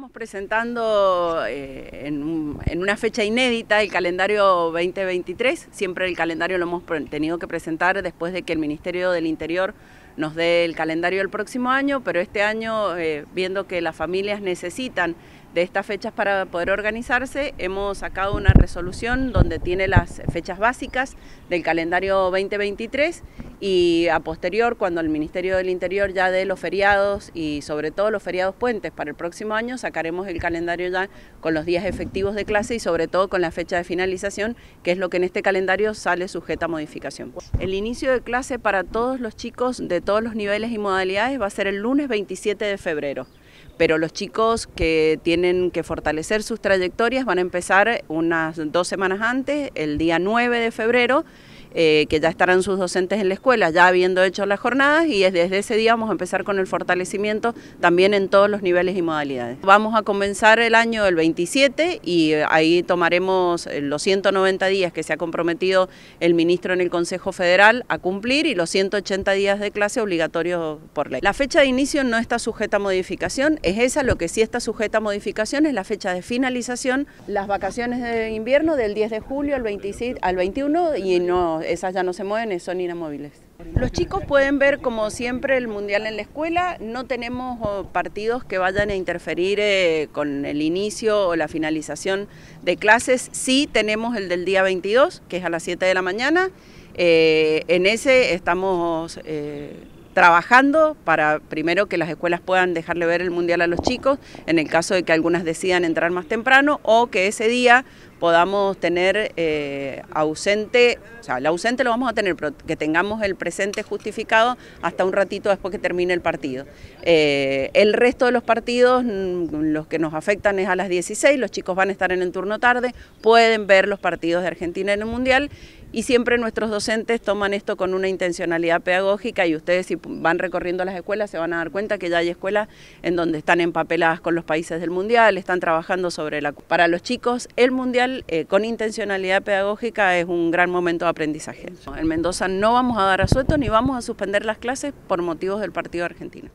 Estamos presentando eh, en, una fecha inédita el calendario 2023. Siempre el calendario lo hemos tenido que presentar después de que el Ministerio del Interior nos dé el calendario del próximo año, pero este año, eh, viendo que las familias necesitan de estas fechas para poder organizarse, hemos sacado una resolución donde tiene las fechas básicas del calendario 2023 y a posterior, cuando el Ministerio del Interior ya dé los feriados y sobre todo los feriados puentes para el próximo año, sacaremos el calendario ya con los días efectivos de clase y sobre todo con la fecha de finalización, que es lo que en este calendario sale sujeta a modificación. El inicio de clase para todos los chicos de todos los niveles y modalidades va a ser el lunes 27 de febrero pero los chicos que tienen que fortalecer sus trayectorias van a empezar unas dos semanas antes, el día 9 de febrero, eh, que ya estarán sus docentes en la escuela, ya habiendo hecho las jornadas y desde ese día vamos a empezar con el fortalecimiento también en todos los niveles y modalidades. Vamos a comenzar el año el 27 y eh, ahí tomaremos eh, los 190 días que se ha comprometido el ministro en el Consejo Federal a cumplir y los 180 días de clase obligatorios por ley. La fecha de inicio no está sujeta a modificación, es esa lo que sí está sujeta a modificación, es la fecha de finalización, las vacaciones de invierno del 10 de julio al, 26, al 21 y no esas ya no se mueven, son inamovibles. Los chicos pueden ver como siempre el mundial en la escuela, no tenemos oh, partidos que vayan a interferir eh, con el inicio o la finalización de clases, sí tenemos el del día 22, que es a las 7 de la mañana, eh, en ese estamos eh, trabajando para primero que las escuelas puedan dejarle ver el mundial a los chicos, en el caso de que algunas decidan entrar más temprano o que ese día podamos tener eh, ausente, o sea, el ausente lo vamos a tener, pero que tengamos el presente justificado hasta un ratito después que termine el partido. Eh, el resto de los partidos, mm, los que nos afectan es a las 16, los chicos van a estar en el turno tarde, pueden ver los partidos de Argentina en el Mundial y siempre nuestros docentes toman esto con una intencionalidad pedagógica y ustedes si van recorriendo las escuelas se van a dar cuenta que ya hay escuelas en donde están empapeladas con los países del Mundial, están trabajando sobre la... Para los chicos, el Mundial eh, con intencionalidad pedagógica es un gran momento de aprendizaje. En Mendoza no vamos a dar a suelto ni vamos a suspender las clases por motivos del partido argentino.